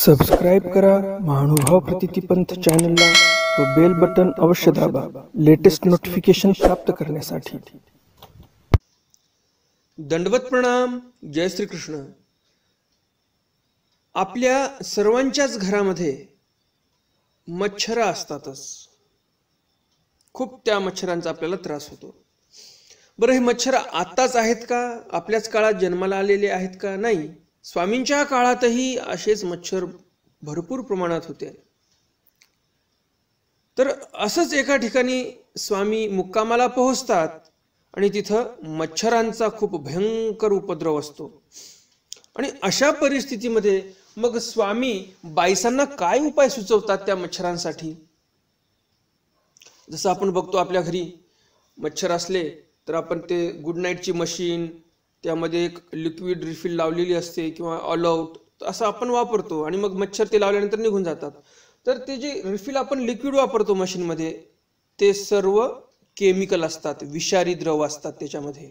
subscribe करा महानुभाव प्रतितीपंथ चॅनलला व बेल बटन अवश्य दाबा लेटेस्ट नोटिफिकेशन प्राप्त करण्यासाठी दंडवत प्रणाम जय श्री कृष्ण आपल्या सर्वांच्याच घरामध्ये मच्छर असतातच खूप त्या मच्छरांचा आपल्याला त्रास होतो बरं हे मच्छर आताच आहेत का आपल्याच काळात जन्माला आलेले आहेत का नाही स्वामींच्या काळातही असेच मच्छर भरपूर प्रमाणात होते तर असंच एका ठिकाणी स्वामी मुक्कामाला पोहोचतात आणि तिथं मच्छरांचा खूप भयंकर उपद्रव असतो आणि अशा परिस्थितीमध्ये मग स्वामी बाईसांना काय उपाय सुचवतात त्या मच्छरांसाठी जसं आपण बघतो आपल्या घरी मच्छर असले तर आपण ते गुड नाईटची मशीन त्यामध्ये एक लिक्विड रिफिल लावलेली असते किंवा ऑल ऑलआउट असं आपण वापरतो आणि मग मच्छर ते लावल्यानंतर निघून जातात तर ते जे रिफिल आपण लिक्विड वापरतो मशीनमध्ये ते सर्व केमिकल असतात विषारी द्रव असतात त्याच्यामध्ये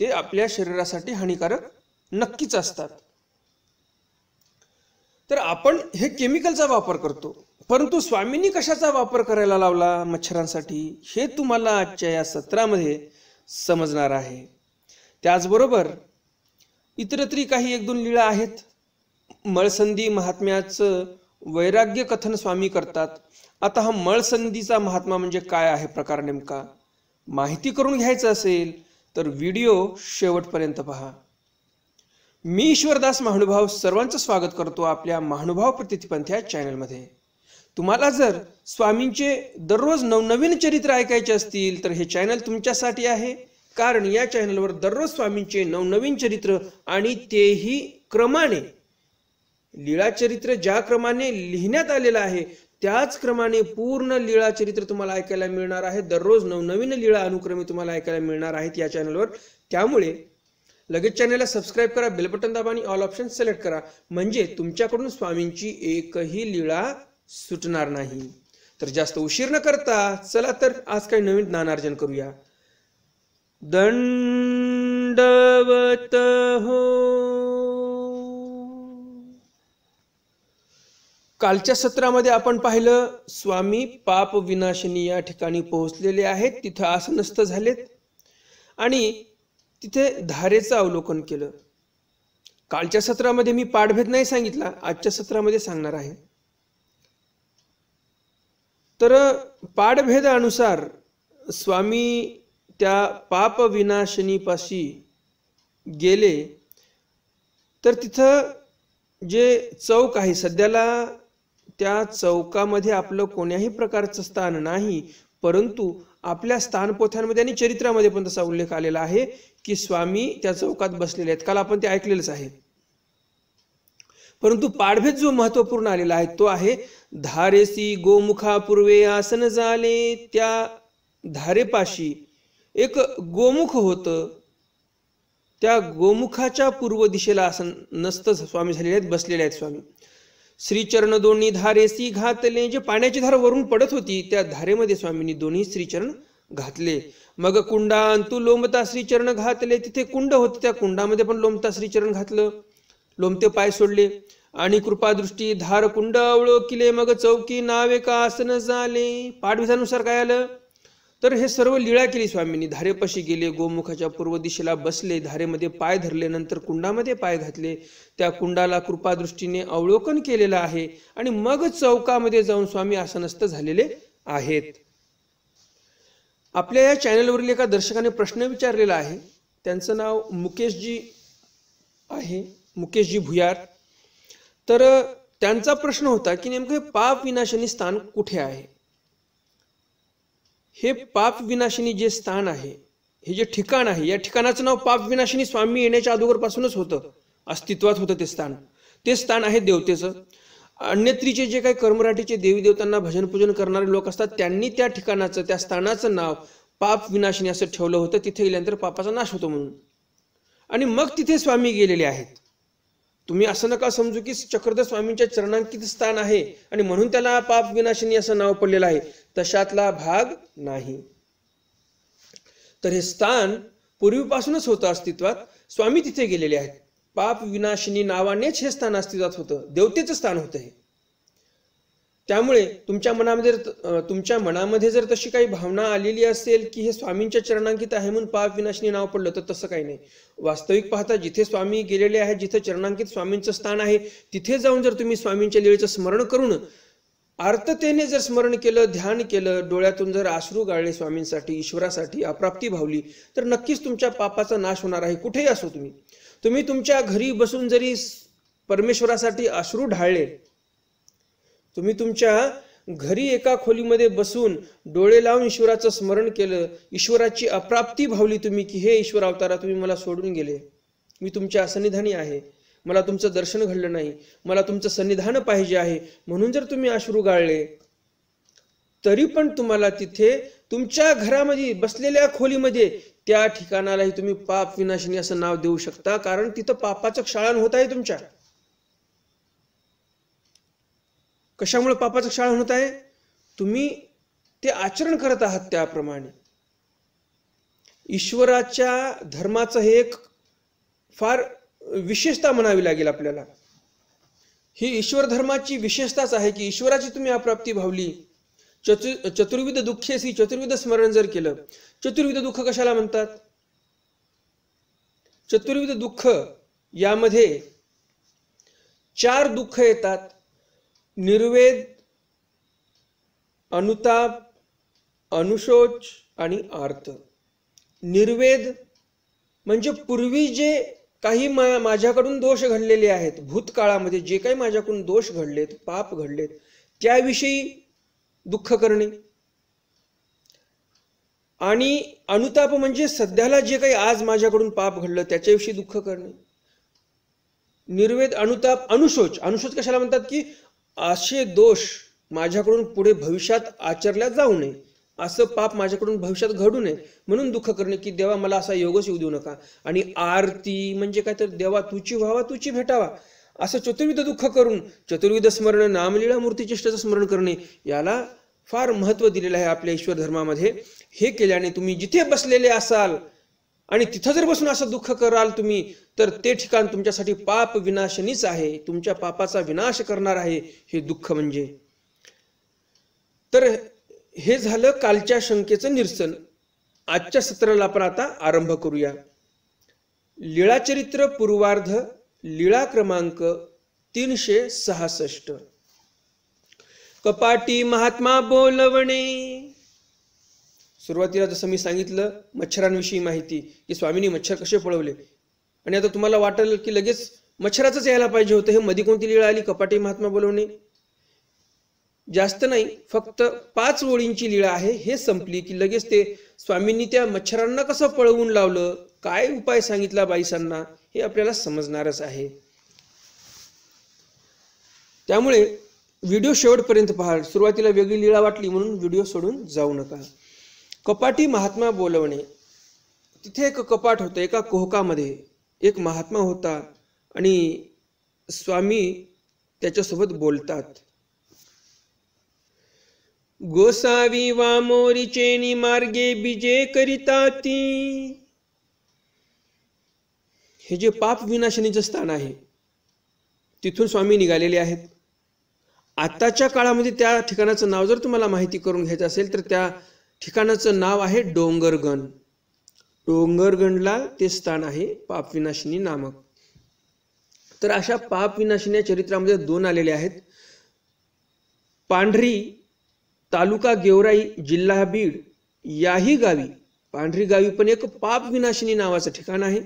ते आपल्या शरीरासाठी हानिकारक नक्कीच असतात तर आपण हे केमिकलचा वापर करतो परंतु स्वामींनी कशाचा वापर करायला लावला मच्छरांसाठी हे तुम्हाला आजच्या या सत्रामध्ये समजणार आहे त्याचबरोबर इतरत्री काही एक दोन लीळा आहेत मळसंधी महात्म्याचं वैराग्य कथन स्वामी करतात आता हा मळसंधीचा महात्मा म्हणजे काय आहे प्रकार नेमका माहिती करून घ्यायचं असेल तर व्हिडिओ शेवटपर्यंत पहा मी ईश्वरदास महानुभाव सर्वांचं स्वागत करतो आपल्या महानुभाव प्रतिपंथ या चॅनलमध्ये तुम्हाला जर स्वामींचे दररोज नवनवीन चरित्र ऐकायचे असतील तर हे चॅनल तुमच्यासाठी आहे कारण या चॅनलवर दररोज स्वामींचे नवनवीन चरित्र आणि तेही क्रमाने लीळाचरित्र चरित्र ज्या क्रमाने लिहिण्यात आलेलं आहे त्याच क्रमाने पूर्ण लीळा चरित्र तुम्हाला ऐकायला मिळणार आहे दररोज नवनवीन लीळा अनुक्रमे तुम्हाला ऐकायला मिळणार आहेत या चॅनलवर त्यामुळे लगेच चॅनलला सबस्क्राईब करा बटन दाबा आणि ऑल ऑप्शन सिलेक्ट करा म्हणजे तुमच्याकडून स्वामींची एकही लीळा सुटणार नाही तर जास्त उशीर न करता चला तर आज काही नवीन ज्ञानार्जन करूया दंडवत हो कालच्या सत्रामध्ये आपण पाहिलं स्वामी पाप विनाशनी या ठिकाणी पोहोचलेले आहेत तिथं आसनस्थ झालेत आणि तिथे धारेचं अवलोकन केलं कालच्या सत्रामध्ये मी पाठभेद नाही सांगितला आजच्या सत्रामध्ये सांगणार आहे तर पाठभेदानुसार स्वामी त्या पापविनाशनीपाशी गेले तर तिथं जे चौक आहे सध्याला त्या चौकामध्ये आपलं कोण्याही प्रकारचं स्थान नाही परंतु आपल्या स्थानपोथ्यांमध्ये आणि चरित्रामध्ये पण तसा उल्लेख आलेला आहे की स्वामी त्या चौकात बसलेले आहेत काल आपण ते ऐकलेलंच आहे परंतु पाडभेद जो महत्वपूर्ण आलेला आहे तो आहे धारेसी गोमुखा पूर्वे आसन झाले त्या धारेपाशी एक गोमुख होतं त्या गोमुखाच्या पूर्व दिशेला असं नसत स्वामी झालेले आहेत बसलेले आहेत स्वामी श्रीचरण दोन्ही धारेसी घातले जे पाण्याची धार वरून पडत होती त्या धारेमध्ये स्वामींनी दोन्ही श्रीचरण घातले मग तू लोमता श्रीचरण घातले तिथे कुंड होते त्या कुंडामध्ये पण लोमता श्रीचरण घातलं लोमते पाय सोडले आणि कृपादृष्टी धार कुंड किले मग चौकी नावे का आसन झाले पाठविधानुसार काय आलं तर हे सर्व लीळा केली स्वामींनी धारेपाशी गेले गोमुखाच्या पूर्व दिशेला बसले धारेमध्ये पाय धरले नंतर कुंडामध्ये पाय घातले त्या कुंडाला कृपादृष्टीने अवलोकन केलेलं आहे आणि मग चौकामध्ये जाऊन स्वामी आसनस्थ झालेले आहेत आपल्या या चॅनलवरील एका दर्शकाने प्रश्न विचारलेला आहे त्यांचं नाव मुकेशजी आहे मुकेशजी भुयार तर त्यांचा प्रश्न होता की नेमकं पाप विनाशनी स्थान कुठे आहे हे पाप विनाशिनी जे स्थान आहे हे जे ठिकाण आहे या ठिकाणाचं नाव पाप विनाशिनी स्वामी येण्याच्या अगोदरपासूनच होतं अस्तित्वात होतं ते स्थान ते स्थान आहे देवतेचं अन्यत्रीचे जे काही कर्मराठीचे देवी देवतांना भजन पूजन करणारे लोक असतात त्यांनी त्या ठिकाणाचं त्या स्थानाचं नाव पाप विनाशिनी असं ठेवलं होतं तिथे गेल्यानंतर पापाचा नाश होतो म्हणून आणि मग तिथे स्वामी गेलेले आहेत तुम्ही असं नका समजू की चक्रधर स्वामींच्या चरणांकित स्थान आहे आणि म्हणून त्याला पाप विनाशिनी असं नाव पडलेलं आहे तशातला भाग नाही तर हे स्थान पूर्वीपासूनच होतं अस्तित्वात स्वामी तिथे गेलेले आहेत पाप विनाशिनी नावानेच हे स्थान अस्तित्वात होतं देवतेचं स्थान होतं हे त्यामुळे तुमच्या मनामध्ये तुमच्या मनामध्ये जर तशी काही भावना आलेली असेल की हे स्वामींच्या चरणांकित आहे म्हणून पाप विनाशनी नाव पडलं तर तसं काही नाही वास्तविक पाहता जिथे स्वामी गेलेले आहेत जिथे चरणांकित स्वामींचं स्थान आहे तिथे जाऊन जर तुम्ही स्वामींच्या लिळेचं स्मरण करून आर्ततेने जर स्मरण केलं ध्यान केलं डोळ्यातून जर आश्रू गाळले स्वामींसाठी ईश्वरासाठी अप्राप्ती भावली तर नक्कीच तुमच्या पापाचा नाश होणार आहे कुठेही असो तुम्ही तुम्ही तुमच्या घरी बसून जरी परमेश्वरासाठी अश्रू ढाळले तुम्ही तुमच्या घरी एका खोलीमध्ये बसून डोळे लावून ईश्वराचं स्मरण केलं ईश्वराची अप्राप्ती भावली तुम्ही की हे ईश्वर अवतारा तुम्ही मला सोडून गेले मी तुमच्या असनिधानी आहे मला तुमचं दर्शन घडलं नाही मला तुमचं सन्निधान पाहिजे आहे म्हणून जर तुम्ही अश्रू गाळले तरी पण तुम्हाला तिथे तुमच्या घरामध्ये बसलेल्या खोलीमध्ये त्या ठिकाणालाही तुम्ही पाप विनाशिनी असं नाव देऊ शकता कारण तिथं पापाचं क्षाळण होत आहे तुमच्या कशामुळे पापाचं क्षाळण होत आहे तुम्ही ते आचरण करत आहात त्याप्रमाणे ईश्वराच्या धर्माचं हे एक फार विशेषता म्हणावी लागेल आपल्याला ही ईश्वर धर्माची विशेषताच आहे की ईश्वराची तुम्ही अप्राप्ती भावली चतु चतुर्विध दुःखेसी चतुर्विध स्मरण जर केलं चतुर्विध दुःख कशाला म्हणतात चतुर्विध दुःख यामध्ये चार दुःख येतात निर्वेद अनुताप अनुशोच आणि आर्त निर्वेद म्हणजे पूर्वी जे काही मा माझ्याकडून दोष घडलेले आहेत भूतकाळामध्ये जे काही माझ्याकडून दोष घडलेत पाप घडलेत त्याविषयी दुःख करणे आणि अनुताप म्हणजे सध्याला जे काही आज माझ्याकडून पाप घडलं त्याच्याविषयी दुःख करणे निर्वेद अनुताप अनुशोच अनुशोच कशाला म्हणतात की असे दोष माझ्याकडून पुढे भविष्यात आचरल्या जाऊ नये असं पाप माझ्याकडून भविष्यात घडू नये म्हणून दुःख करणे की देवा मला असा योगच येऊ देऊ नका आणि आरती म्हणजे काय तर देवा तुची व्हावा तुची भेटावा असं चतुर्विध दुःख करून चतुर्विध स्मरण नामलीला मूर्तीचेष्टाचं स्मरण करणे याला फार महत्त्व दिलेलं आहे आपल्या ईश्वर धर्मामध्ये हे केल्याने तुम्ही जिथे बसलेले असाल आणि तिथं जर बसून असं दुःख कराल तुम्ही तर ते ठिकाण तुमच्यासाठी पाप विनाशनीच आहे तुमच्या पापाचा विनाश करणार आहे हे दुःख म्हणजे तर हे झालं कालच्या शंकेचं निरसन आजच्या सत्राला आपण आता आरंभ करूया लीळाचरित्र पूर्वार्ध लीळा क्रमांक तीनशे सहासष्ट कपाटी महात्मा बोलवणे सुरुवातीला जसं मी सांगितलं मच्छरांविषयी माहिती की स्वामींनी मच्छर कसे पळवले आणि आता तुम्हाला वाटेल की लगेच मच्छराच यायला पाहिजे होतं हे मधी कोणती लीळा आली कपाटी महात्मा बोलवणे जास्त नाही फक्त पाच ओळींची लीळा आहे हे संपली की लगेच ते स्वामींनी त्या मच्छरांना कसं पळवून लावलं काय उपाय सांगितला बाईसांना हे आपल्याला समजणारच आहे त्यामुळे व्हिडिओ शेवटपर्यंत पहा सुरुवातीला वेगळी लीळा वाटली म्हणून व्हिडिओ सोडून जाऊ नका कपाटी महात्मा बोलवणे तिथे एक कपाट होतं एका कोहकामध्ये एक महात्मा होता आणि स्वामी त्याच्यासोबत बोलतात गोसावी वा मार्गे बिजे करिता ती हे जे पाप विनाशनीचं स्थान आहे तिथून स्वामी निघालेले आहेत आताच्या काळामध्ये त्या ठिकाणाचं नाव जर तुम्हाला माहिती करून घ्यायचं असेल तर त्या ठिकाणाचं नाव आहे डोंगरगण डोंगरगणला ते स्थान आहे पापविनाशिनी नामक तर अशा पापविनाशिनी चरित्रामध्ये दोन आलेले आहेत पांढरी तालुका गेवराई जिल्हा बीड याही गावी पांढरी गावी पण एक पापविनाशिनी नावाचं ठिकाण आहे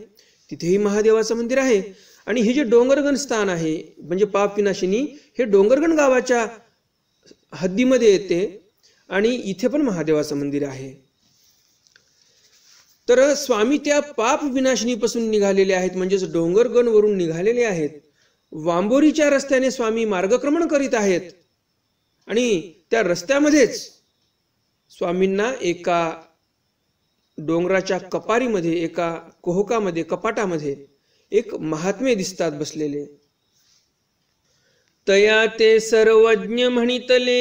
तिथेही महादेवाचं मंदिर आहे आणि हे जे डोंगरगण स्थान आहे म्हणजे पापविनाशिनी हे डोंगरगण गावाच्या हद्दीमध्ये येते आणि इथे पण महादेवाचं मंदिर आहे तर स्वामी त्या पाप विनाशनीपासून निघालेले आहेत म्हणजेच वरून निघालेले आहेत वांबोरीच्या रस्त्याने स्वामी मार्गक्रमण करीत आहेत आणि त्या रस्त्यामध्येच स्वामींना एका डोंगराच्या कपारीमध्ये एका कोहकामध्ये कपाटामध्ये एक महात्मे दिसतात बसलेले तया ते सर्वज्ञ म्हणितले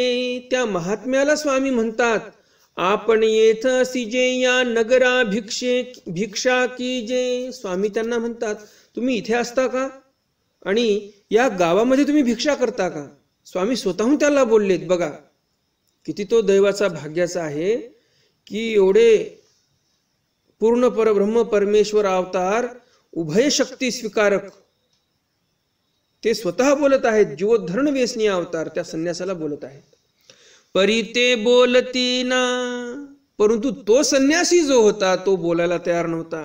त्या महात्म्याला स्वामी म्हणतात आपण येथ सिजे या नगरा भिक्षे भिक्षा की जे स्वामी त्यांना म्हणतात तुम्ही इथे असता का आणि या गावामध्ये तुम्ही भिक्षा करता का स्वामी स्वतःहून त्याला बोललेत बघा किती तो दैवाचा भाग्याचा आहे की एवढे पूर्ण परब्रह्म परमेश्वर अवतार उभय शक्ती स्वीकारक ते स्वतः बोलत आहेत जीवोद्धरण वेसनी अवतार त्या संन्यासाला बोलत आहेत परी ते बोलती ना परंतु तो संन्यासी जो होता तो बोलायला तयार नव्हता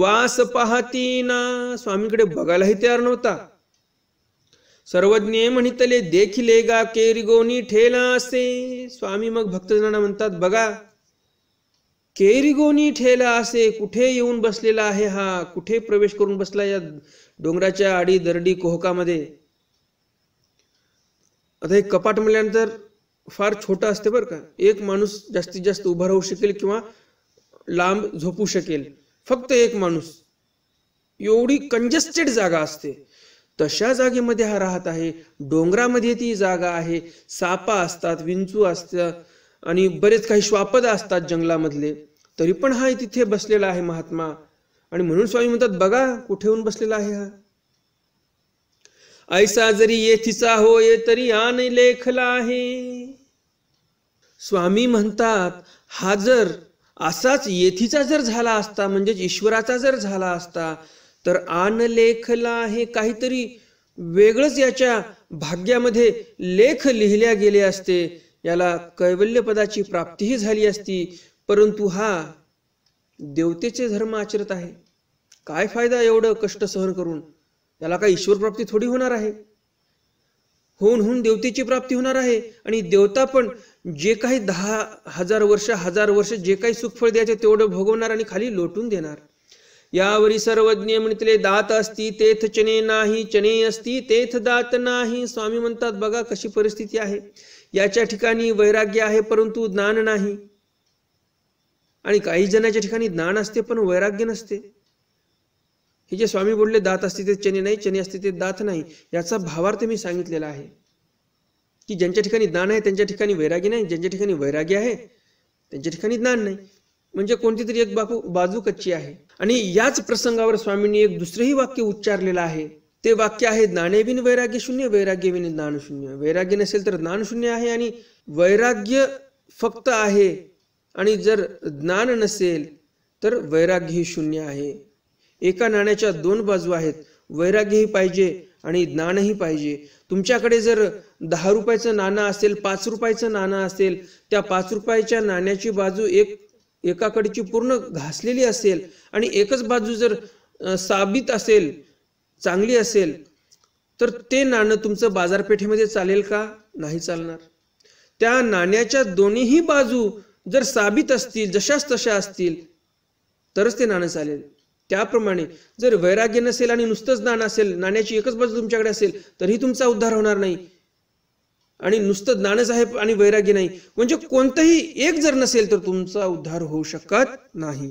वास पाहती ना स्वामीकडे बघायलाही तयार नव्हता सर्वज्ञे म्हणितले देखिले गा केरी गोनी ठेला असे स्वामी मग भक्तजनांना म्हणतात बघा केरिगोनी ठेला असे कुठे येऊन बसलेला आहे हा कुठे प्रवेश करून बसला या डोंगराच्या आडी दरडी कोहकामध्ये आता हे कपाट म्हणल्यानंतर फार छोटं असते बरं का एक माणूस जास्तीत जास्त उभा राहू शकेल किंवा लांब झोपू शकेल फक्त एक माणूस एवढी कंजेस्टेड जागा असते तशा जागेमध्ये हा राहत आहे डोंगरामध्ये ती जागा आहे सापा असतात विंचू असतात आणि बरेच काही श्वापद असतात जंगलामधले तरी पण हा तिथे बसलेला आहे महात्मा आणि म्हणून स्वामी म्हणतात बघा कुठे येऊन बसलेला आहे हा ऐसा जरी येथीचा हो ये तरी आन लेखला आहे स्वामी म्हणतात हा जर असाच येथीचा जर झाला असता म्हणजेच ईश्वराचा जर झाला असता तर आन लेखला आहे काहीतरी वेगळंच याच्या भाग्यामध्ये लेख लिहिल्या गेले असते याला कैवल्यपदाची प्राप्तीही झाली असती परंतु हा देवतेचे धर्म आचरत आहे काय फायदा एवढं कष्ट सहन करून याला काय ईश्वर प्राप्ती थोडी होणार आहे होऊन होऊन देवतेची प्राप्ती होणार आहे आणि देवता पण जे काही दहा हजार वर्ष हजार वर्ष जे काही सुखफळ द्यायचे तेवढं भोगवणार आणि खाली लोटून देणार यावरी सर्वज्ञ म्हणतले दात असती तेथ चने नाही चने असती तेथ दात नाही स्वामी म्हणतात बघा कशी परिस्थिती आहे याच्या ठिकाणी वैराग्य आहे परंतु ज्ञान नाही आणि काही जणाच्या ठिकाणी ज्ञान असते पण वैराग्य नसते हे जे स्वामी बोलले दात असते ते चने नाही चने असते ते दात नाही याचा भावार्थ मी सांगितलेला आहे की ज्यांच्या ठिकाणी ज्ञान आहे त्यांच्या ठिकाणी वैराग्य नाही ज्यांच्या ठिकाणी वैराग्य आहे त्यांच्या ठिकाणी ज्ञान नाही म्हणजे कोणती तरी एक बाकू बाजू कच्ची आहे आणि याच प्रसंगावर स्वामींनी एक दुसरंही वाक्य उच्चारलेलं आहे ते वाक्य आहे ज्ञानेविन वैराग्य शून्य ज्ञान शून्य वैराग्य नसेल तर ज्ञान शून्य आहे आणि वैराग्य फक्त आहे आणि जर ज्ञान नसेल तर वैराग्य ही शून्य आहे एका नाण्याच्या दोन बाजू आहेत वैराग्यही पाहिजे आणि ज्ञानही पाहिजे तुमच्याकडे जर दहा रुपयाचं नाणं असेल पाच रुपयाचं नाणं असेल त्या पाच रुपयाच्या नाण्याची बाजू एक एकाकडची पूर्ण घासलेली असेल आणि एकच बाजू जर साबित असेल चांगली असेल तर ते नाणं तुमचं बाजारपेठेमध्ये चालेल का नाही चालणार त्या नाण्याच्या दोन्हीही बाजू जर साबित असतील जशाच तशा असतील तरच ते नाणं चालेल त्याप्रमाणे जर वैराग्य नसेल आणि नुसतंच नाणं असेल नाण्याची एकच बाजू तुमच्याकडे असेल तरीही तुमचा उद्धार होणार नाही आणि नुसतं नाणंच आहे आणि वैराग्य नाही म्हणजे कोणतंही एक जर नसेल तर तुमचा उद्धार होऊ शकत नाही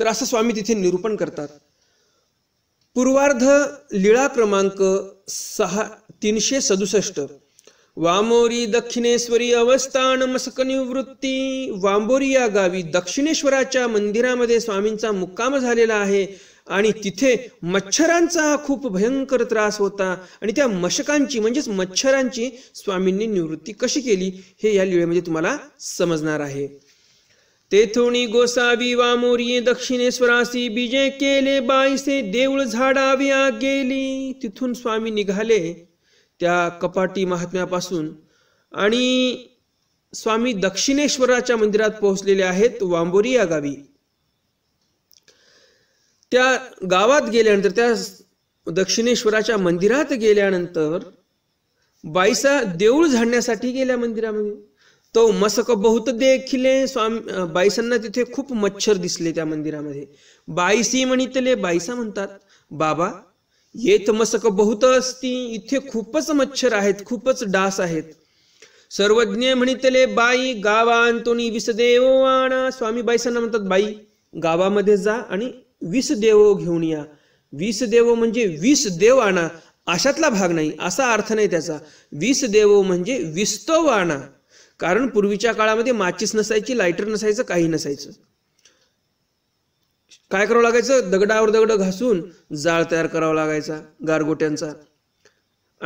तर असं स्वामी तिथे निरूपण करतात पूर्वार्ध लीळा क्रमांक सहा तीनशे सदुसष्ट वामोरी दक्षिणेश्वरी अवस्थान निवृत्ती वांबोरी या गावी दक्षिणेश्वराच्या मंदिरामध्ये स्वामींचा मुक्काम झालेला आहे आणि तिथे मच्छरांचा खूप भयंकर त्रास होता आणि त्या मशकांची म्हणजेच मच्छरांची स्वामींनी निवृत्ती कशी केली हे या लिळेमध्ये तुम्हाला समजणार आहे तेथोणी गोसावी वामोरी दक्षिणेश्वरासी बीजे केले बाईसे देऊळ झाडाव्या गेली तिथून स्वामी निघाले त्या कपाटी महात्म्यापासून आणि स्वामी दक्षिणेश्वराच्या मंदिरात पोहोचलेले आहेत वांबोरी या गावी त्या गावात गेल्यानंतर त्या दक्षिणेश्वराच्या मंदिरात गेल्यानंतर बाईसा देऊळ झाडण्यासाठी गेल्या मंदिरामध्ये तो मसक बहुत देखिले स्वामी बाईसांना तिथे खूप मच्छर दिसले त्या मंदिरामध्ये बाईसी म्हणितले बाईसा म्हणतात बाबा येत मसक बहुत असती इथे खूपच मच्छर आहेत खूपच डास आहेत सर्वज्ञ म्हणितले बाई गावांतोनी विस देव आणा स्वामी बाईसांना म्हणतात बाई गावामध्ये जा आणि वीस देव घेऊन या वीस देव म्हणजे वीस देव आणा अशातला भाग नाही असा अर्थ नाही त्याचा वीस देव म्हणजे विस्तव आणा कारण पूर्वीच्या काळामध्ये माचीस नसायची लायटर नसायचं काही नसायचं काय करावं लागायचं दगडावर दगड घासून जाळ तयार करावा लागायचा गारगोट्यांचा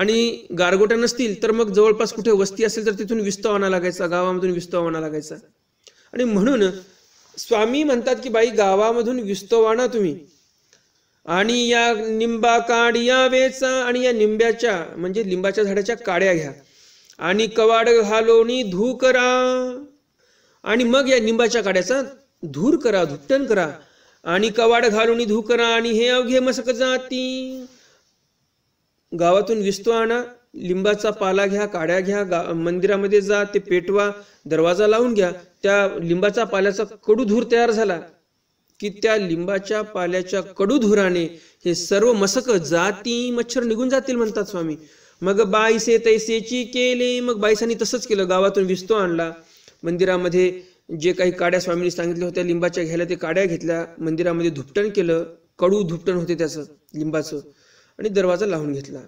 आणि गारगोट्या नसतील तर मग जवळपास कुठे वस्ती असेल तर तिथून विस्तव आणा लागायचा गावामधून विस्तव आणा लागायचा आणि म्हणून स्वामी म्हणतात की बाई गावामधून विस्तव आणा तुम्ही आणि या निंबा काड या वेचा आणि या निंब्याच्या म्हणजे लिंबाच्या झाडाच्या काड्या घ्या आणि कवाड घालोनी धू करा आणि मग या निंबाच्या काड्याचा धूर करा धुट्टन करा आणि कवाड घालून धू करा आणि हे अवघे मसक जाती गावातून विस्तो आणा लिंबाचा पाला घ्या काड्या घ्या मंदिरामध्ये जा ते पेटवा दरवाजा लावून घ्या त्या लिंबाचा पाल्याचा कडू धूर तयार झाला की त्या लिंबाच्या पाल्याच्या कडू धुराने हे सर्व मसक जाती मच्छर निघून जातील म्हणतात स्वामी मग बाईसे तैसेची केले मग बाईसांनी तसंच केलं गावातून विस्तो आणला मंदिरामध्ये जे काही काड्या स्वामींनी सांगितले होत्या लिंबाच्या घ्यायला ते काड्या घेतल्या मंदिरामध्ये धुपटण केलं कडू धुपटण होते त्याचं लिंबाचं आणि दरवाजा लावून घेतला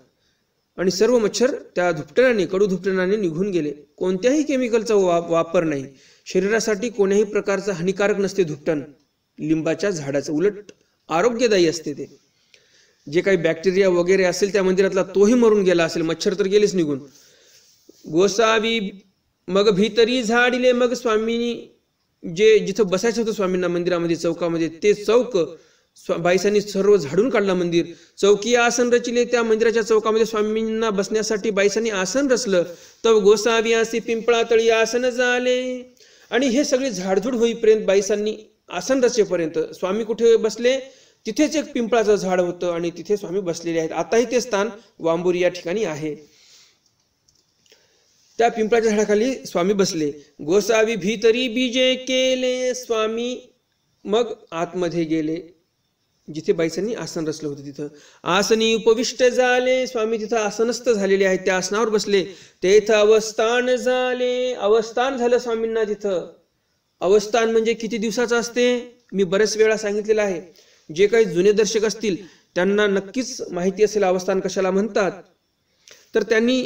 आणि सर्व मच्छर त्या धुपटणाने कडू धुपटणाने निघून गेले कोणत्याही केमिकलचा वाप वापर नाही शरीरासाठी कोणत्याही प्रकारचं हानिकारक नसते धुपटण लिंबाच्या झाडाचं उलट आरोग्यदायी असते ते जे काही बॅक्टेरिया वगैरे असेल त्या मंदिरातला तोही मरून गेला असेल मच्छर तर गेलेच निघून गोसावी मग भीतरी झाडिले मग स्वामींनी जे जिथं बसायचं होतं स्वामींना मंदिरामध्ये चौकामध्ये ते चौक बाईसांनी सर्व झाडून काढला मंदिर चौकी आसन रचिले त्या मंदिराच्या चौकामध्ये स्वामींना बसण्यासाठी बाईसांनी आसन रचलं तर गोसावी असे पिंपळा तळी आसन झाले आणि हे सगळे झाडझूड होईपर्यंत बाईसांनी आसन रचेपर्यंत स्वामी कुठे बसले तिथेच एक पिंपळाचं झाड होतं आणि तिथे स्वामी बसलेले आहेत आताही ते स्थान वांबूर या ठिकाणी आहे त्या पिंपळाच्या झाडाखाली स्वामी बसले गोसावी भीतरी बीजे केले स्वामी मग आतमध्ये गेले जिथे बाईसांनी आसन रचलं होतं तिथं आसनी उपविष्ट झाले स्वामी तिथं आसनस्थ झालेले आहेत त्या आसनावर बसले तेथ अवस्थान झाले अवस्थान झालं स्वामींना तिथं अवस्थान म्हणजे किती दिवसाचं असते मी बरेच वेळा सांगितलेलं आहे जे काही जुने दर्शक असतील त्यांना नक्कीच माहिती असेल अवस्थान कशाला म्हणतात तर त्यांनी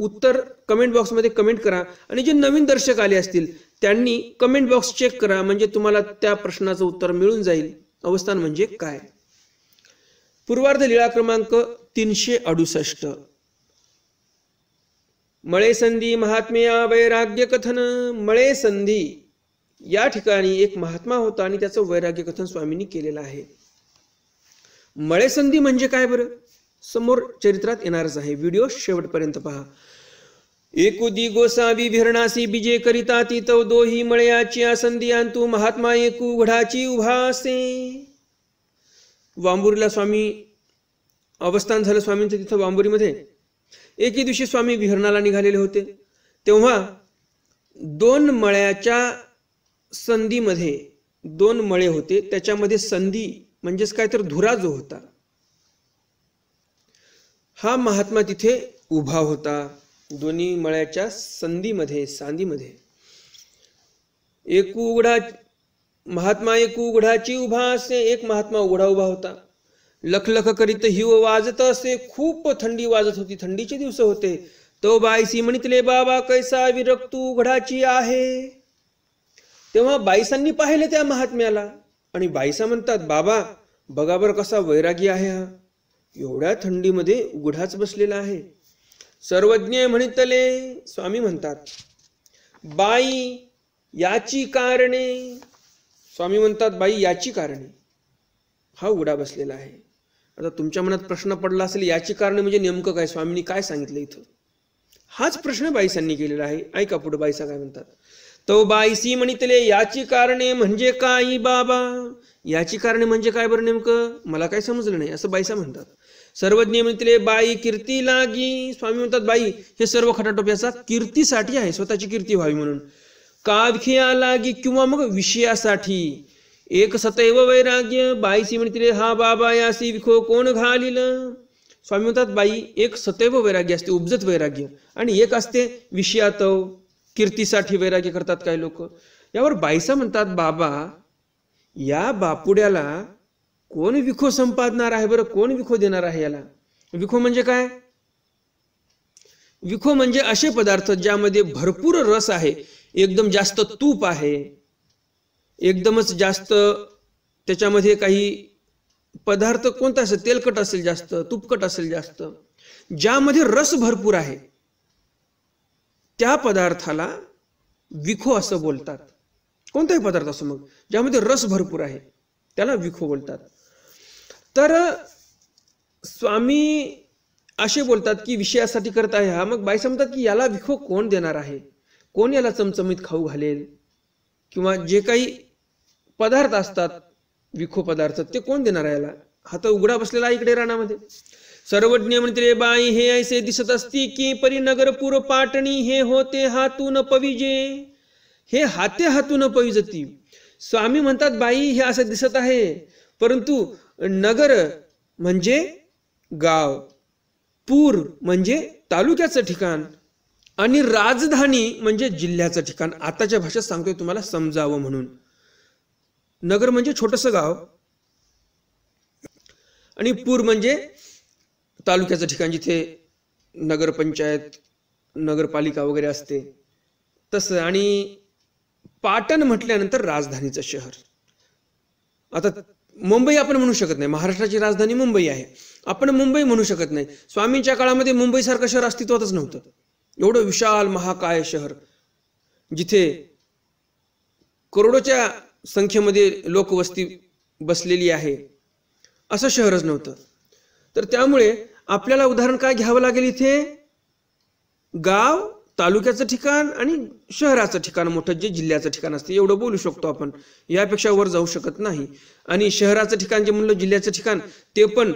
उत्तर कमेंट बॉक्समध्ये कमेंट करा आणि जे नवीन दर्शक आले असतील त्यांनी कमेंट बॉक्स चेक करा म्हणजे तुम्हाला त्या प्रश्नाचं उत्तर मिळून जाईल अवस्थान म्हणजे काय पूर्वार्ध लिळा क्रमांक तीनशे अडुसष्ट मळे संधी महात्म्या वैराग्य कथन मळे संधी या ठिकाणी एक महात्मा होता आणि त्याचं वैराग्य कथन स्वामींनी केलेलं आहे मळेसंधी म्हणजे काय बरं समोर चरित्रात येणारच आहे व्हिडिओ शेवटपर्यंत पहा एकुदी गोसावी भिरणासी बिजे करिता ती तव दोही मळयाची आसंधी तू महात्मा एकू घडाची असे वांबुरीला स्वामी अवस्थान झालं स्वामींचं तिथं वांबुरीमध्ये एके दिवशी स्वामी विहरणाला निघालेले होते तेव्हा दोन मळ्याच्या संधीमध्ये दोन मळे होते त्याच्यामध्ये संधी म्हणजेच काय तर धुरा जो होता हा महात्मा तिथे उभा होता दोन्ही मळ्याच्या संधीमध्ये सांधीमध्ये एक उघडा महात्मा एक उघडाची उभा असे एक महात्मा उघडा उभा होता लखलख करीत हिव वाजत असे खूप थंडी वाजत होती थंडीचे दिवस होते तो बाईसी म्हणितले बाबा कैसा विरक्त उघडाची आहे तेव्हा बाईसांनी पाहिले त्या महात्म्याला आणि बाईसा म्हणतात बाबा बघा बरं कसा वैरागी आहे हा एवढ्या थंडीमध्ये उघडाच बसलेला आहे सर्वज्ञ म्हणितले स्वामी म्हणतात बाई याची कारणे स्वामी म्हणतात बाई याची कारणे हा उघडा बसलेला आहे आता तुमच्या मनात प्रश्न पडला असेल याची कारणे म्हणजे नेमकं काय स्वामींनी काय सांगितलं इथं हाच प्रश्न बाईसांनी केलेला आहे ऐका पुढे बाईसा काय म्हणतात तो बाईसी म्हणितले याची कारणे म्हणजे काय बाबा याची कारणे म्हणजे काय बरं नेमकं मला काय समजलं नाही असं बाईसा म्हणतात सर्वज्ञ म्हणितले बाई कीर्ती लागी स्वामी म्हणतात बाई हे सर्व खटाटोप्याचा कीर्तीसाठी आहे स्वतःची कीर्ती व्हावी म्हणून काव्या लागी किंवा मग विषयासाठी एक सतैव वैराग्य बाईसी म्हणतले हा बाबा यासी विखो कोण घालील स्वामी म्हणतात बाई एक सतैव वैराग्य असते उपजत वैराग्य आणि एक असते विषयातव कीर्तीसाठी वैराग्य करतात काही लोक यावर बाईसा म्हणतात बाबा या बापुड्याला कोण विखो संपादणार आहे बरं कोण विखो देणार आहे याला विखो म्हणजे काय विखो म्हणजे असे पदार्थ ज्यामध्ये भरपूर रस आहे एकदम जास्त तूप आहे एकदमच जास्त त्याच्यामध्ये काही पदार्थ कोणता असेल तेलकट असेल जास्त तुपकट असेल जास्त ज्यामध्ये रस भरपूर आहे त्या पदार्थाला विखो असं बोलतात कोणताही पदार्थ असो मग ज्यामध्ये रस भरपूर आहे त्याला विखो बोलतात तर स्वामी असे बोलतात की विषयासाठी करत आहे हा मग बाई समजतात की याला विखो कोण देणार आहे कोण याला चमचमीत खाऊ घालेल किंवा जे काही पदार्थ असतात विखो पदार्थ ते कोण देणार आहे याला हा तर उघडा बसलेला इकडे रानामध्ये सर्वज्ञ म्हणते बाई हे ऐसे दिसत असती की परिनगरपूर पाटणी हे होते हातून पविजे हे हाते हातून पविजती स्वामी म्हणतात बाई हे असं दिसत आहे परंतु नगर म्हणजे गाव पूर म्हणजे तालुक्याचं ठिकाण आणि राजधानी म्हणजे जिल्ह्याचं ठिकाण आताच्या भाषेत सांगतोय तुम्हाला समजावं म्हणून नगर म्हणजे छोटस गाव आणि पूर म्हणजे तालुक्याचं ठिकाण जिथे नगरपंचायत नगरपालिका वगैरे असते तसं आणि पाटण म्हटल्यानंतर राजधानीचं शहर आता मुंबई आपण म्हणू शकत नाही महाराष्ट्राची राजधानी मुंबई आहे आपण मुंबई म्हणू शकत नाही स्वामींच्या काळामध्ये मुंबईसारखं शहर अस्तित्वातच नव्हतं एवढं विशाल महाकाय शहर जिथे करोडोच्या संख्येमध्ये लोकवस्ती बसलेली आहे असं शहरच नव्हतं तर त्यामुळे आपल्याला उदाहरण काय घ्यावं लागेल इथे गाव तालुक्याचं ठिकाण आणि शहराचं ठिकाण मोठं जे जिल्ह्याचं ठिकाण असतं एवढं बोलू शकतो आपण यापेक्षा वर जाऊ शकत नाही आणि शहराचं ठिकाण जे म्हणलं जिल्ह्याचं ठिकाण ते पण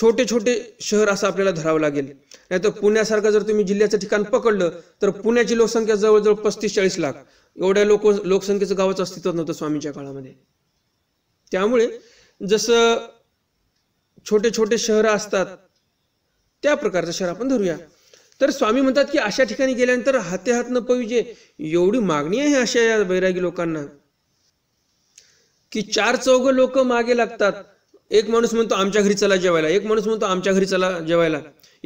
छोटे छोटे शहर असं आपल्याला धरावं लागेल नाहीतर पुण्यासारखं जर तुम्ही जिल्ह्याचं ठिकाण पकडलं तर पुण्याची लोकसंख्या जवळजवळ पस्तीस चाळीस लाख एवढ्या लोक लोकसंख्येचं गावच अस्तित्व नव्हतं स्वामीच्या काळामध्ये त्यामुळे जसं छोटे छोटे शहरं असतात त्या प्रकारचं शहर आपण धरूया तर स्वामी म्हणतात की अशा ठिकाणी गेल्यानंतर हाते हात न पविजे एवढी मागणी आहे अशा या वैरागी लोकांना की चार चौघ लोक मागे लागतात एक माणूस म्हणतो आमच्या घरी चला जेवायला एक माणूस म्हणतो आमच्या घरी चला जेवायला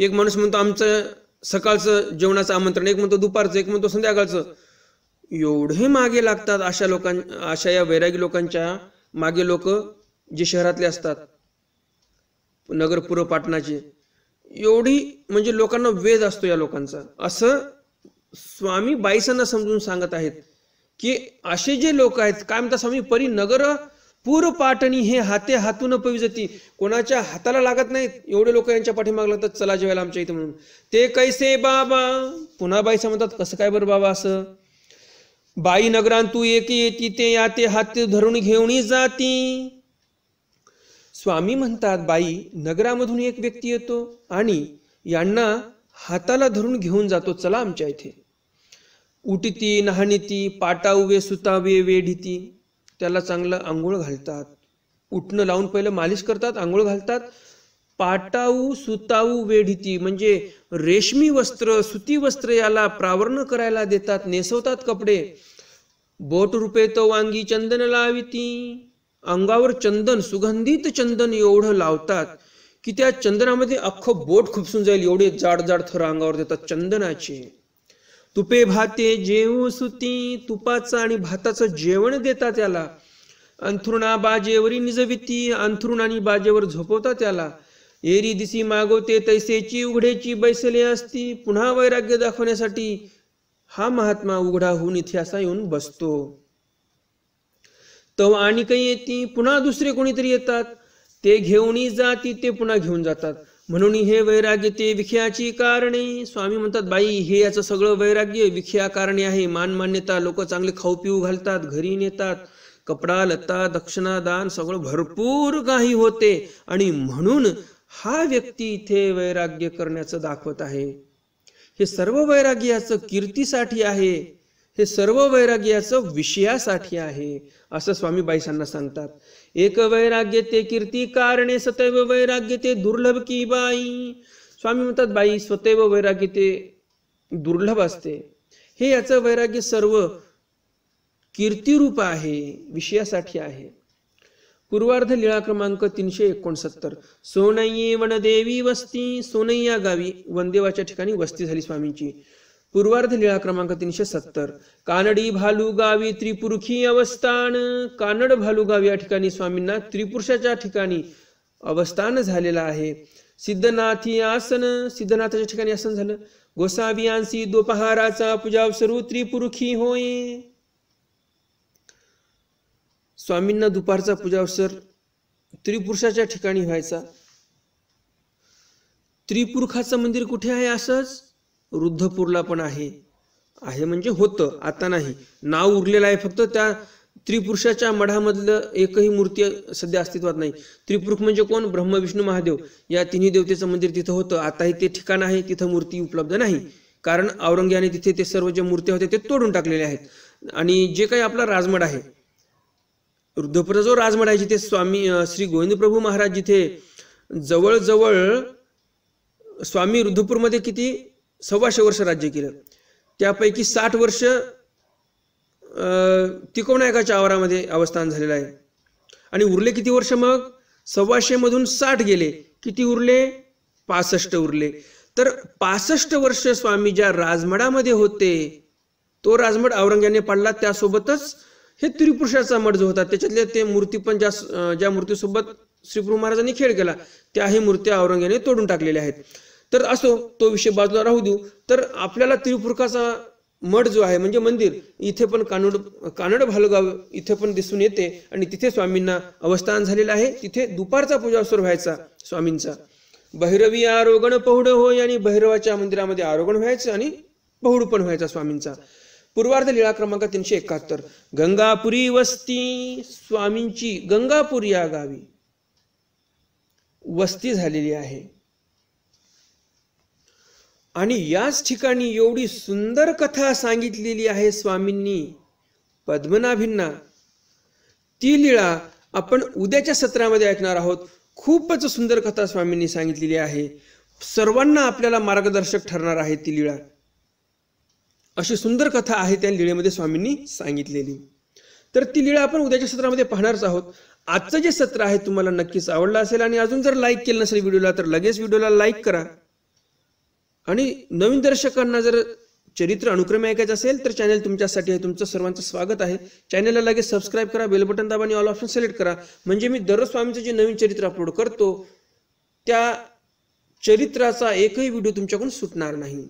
एक माणूस म्हणतो आमचं सकाळचं जेवणाचं आमंत्रण एक म्हणतो दुपारचं एक म्हणतो संध्याकाळचं एवढे मागे लागतात अशा लोकां अशा या वैरागी लोकांच्या मागे लोक जे शहरातले असतात नगर पाटणाचे एवढी म्हणजे लोकांना वेद असतो या लोकांचा असं स्वामी बाईसांना समजून सांगत आहेत की असे जे लोक आहेत काय म्हणतात स्वामी परी नगर पूर पाटणी हे हाते हातून जाती कोणाच्या हाताला लागत नाहीत एवढे लोक यांच्या पाठीमाग लागतात चला जेवायला आमच्या इथे म्हणून ते कैसे बाबा पुन्हा बाईस म्हणतात कसं काय बरं बाबा असं बाई नगरांतू एक येती ते या ते हात धरून घेऊन जाती स्वामी म्हणतात बाई नगरामधून एक व्यक्ती येतो आणि यांना हाताला धरून घेऊन जातो चला आमच्या इथे उटीती नहाणीती पाटा उवे सुतावे वेढीती त्याला चांगलं आंघोळ घालतात उठणं लावून पहिलं मालिश करतात आंघोळ घालतात पाटाऊ सुताऊ वेढीती म्हणजे रेशमी वस्त्र सुती वस्त्र याला प्रावरण करायला देतात नेसवतात कपडे बोट रुपे तो वांगी चंदन लाविती अंगावर चंदन सुगंधित चंदन एवढं लावतात की त्या चंदनामध्ये अख्खं बोट खुपसून जाईल एवढे जाड जाड थर अंगावर देतात चंदनाचे तुपे भाते जेऊ सुती तुपाचं आणि भाताचं जेवण देतात त्याला अंथरुणा बाजेवरी निजविती अंथरुण आणि बाजेवर झोपवता त्याला एरी दिसी मागवते तैसेची उघडेची बैसले असती पुन्हा वैराग्य दाखवण्यासाठी हा महात्मा उघडा होऊन इतिहासा येऊन बसतो तो आणि काही येती पुन्हा दुसरे कोणीतरी येतात ते घेऊनही जाती ते पुन्हा घेऊन जातात म्हणून हे वैराग्य ते विख्याची कारणे स्वामी म्हणतात बाई हे याचं सगळं वैराग्य विख्या कारणे आहे मान मान्यता लोक चांगले खाऊ पिऊ घालतात घरी नेतात कपडा लता दक्षिणा दान सगळं भरपूर काही होते आणि म्हणून हा व्यक्ती इथे वैराग्य करण्याचं दाखवत आहे हे सर्व वैराग्याचं कीर्तीसाठी आहे हे सर्व वैराग्याचं विषयासाठी आहे असं स्वामी बाईसांना सांगतात एक वैराग्य ते कीर्ती कारणे सतैव वैराग्य ते दुर्लभ की बाई स्वामी म्हणतात बाई स्वतैव वैराग्य ते दुर्लभ असते हे याचं वैराग्य सर्व रूप आहे विषयासाठी आहे पूर्वार्ध लिळा क्रमांक तीनशे एकोणसत्तर सोनये वनदेवी वस्ती सोनय्या गावी वनदेवाच्या ठिकाणी वस्ती झाली स्वामींची पूर्वार्ध निळा क्रमांक तीनशे सत्तर कानडी भालू गावी त्रिपुरखी अवस्थान कानड भालू गावी या ठिकाणी स्वामींना त्रिपुरुषाच्या ठिकाणी अवस्थान झालेला आहे सिद्धनाथी आसन सिद्धनाथाच्या ठिकाणी आसन झालं गोसावियांसी दोपहाराचा पूजाव सर्व त्रिपुरुखी होय स्वामींना दुपारचा पूजावसर त्रिपुरुषाच्या ठिकाणी व्हायचा त्रिपुरुखाचं मंदिर कुठे आहे असंच रुद्धपूरला पण आहे आहे म्हणजे होतं आता नाही नाव उरलेलं आहे फक्त त्या त्रिपुरुषाच्या मढामधलं एकही मूर्ती सध्या अस्तित्वात नाही त्रिपुरुष म्हणजे कोण ब्रह्म विष्णू महादेव या तिन्ही देवतेचं मंदिर तिथं होतं आताही ते ठिकाण आहे तिथं मूर्ती उपलब्ध नाही कारण औरंगाने तिथे ते सर्व जे मूर्ती होत्या ते तोडून टाकलेले आहेत आणि जे काही आपला राजमड आहे रुद्धपूरचा जो राजमड आहे जिथे स्वामी श्री गोविंद प्रभू महाराज जिथे जवळजवळ स्वामी रुद्धपूरमध्ये किती सव्वाशे वर्ष राज्य केलं त्यापैकी साठ वर्ष तिकोनायकाच्या आवारामध्ये अवस्थान झालेलं आहे आणि उरले किती वर्ष मग सव्वाशेमधून साठ गेले किती उरले पासष्ट उरले तर पासष्ट वर्ष स्वामी ज्या राजमडामध्ये होते तो राजमड औरंगाने पाडला त्यासोबतच हे त्रिपुरुषाचा मठ जो होता त्याच्यातले ते मूर्ती पण ज्या ज्या मूर्तीसोबत श्रीपुरु महाराजांनी खेळ केला त्याही मूर्त्या औरंगाने तोडून टाकलेल्या आहेत तर असो तो विषय बाजूला राहू देऊ तर आपल्याला त्रिपुरकाचा मठ जो आहे म्हणजे मंदिर इथे पण कानड कानड भालगाव इथे पण दिसून येते आणि तिथे स्वामींना अवस्थान झालेलं आहे तिथे दुपारचा पूजा सुरू व्हायचा स्वामींचा भैरवी आरोगण पहुड होय आणि भैरवाच्या मंदिरामध्ये आरोगण व्हायचं आणि पहुड पण व्हायचा स्वामींचा पूर्वार्ध लीळा क्रमांक तीनशे एकाहत्तर गंगापुरी वस्ती स्वामींची गंगापुरी या गावी वस्ती झालेली आहे आणि याच ठिकाणी एवढी सुंदर कथा सांगितलेली आहे स्वामींनी पद्मनाभींना ती लीळा आपण उद्याच्या सत्रामध्ये ऐकणार आहोत खूपच सुंदर कथा स्वामींनी सांगितलेली आहे सर्वांना आपल्याला मार्गदर्शक ठरणार आहे ती लीळा अशी सुंदर कथा आहे त्या लीळेमध्ये स्वामींनी सांगितलेली तर ती लीळा आपण उद्याच्या सत्रामध्ये पाहणारच आहोत आजचं जे सत्र आहे तुम्हाला नक्कीच आवडलं असेल आणि अजून जर लाईक केलं नसेल व्हिडिओला तर लगेच व्हिडिओला लाईक करा आणि नवीन दर्शकांना जर चरित्र अनुक्रमे ऐकायचं असेल तर चॅनल तुमच्यासाठी आहे तुमचं सर्वांचं स्वागत आहे चॅनलला लगेच सबस्क्राईब करा बेल बटन दाबा आणि ऑल ऑप्शन सिलेक्ट करा म्हणजे मी दररोज स्वामीचं जे नवीन चरित्र अपलोड करतो त्या चरित्राचा एकही व्हिडिओ तुमच्याकडून सुटणार नाही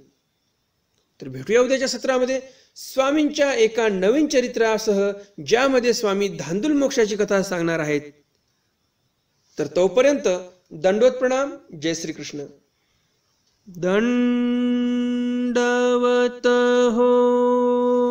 तर भेटूया उद्याच्या सत्रामध्ये स्वामींच्या एका नवीन चरित्रासह ज्यामध्ये स्वामी धांदुल मोक्षाची कथा सांगणार आहेत तर तोपर्यंत दंडवत प्रणाम जय श्रीकृष्ण दण्डवतः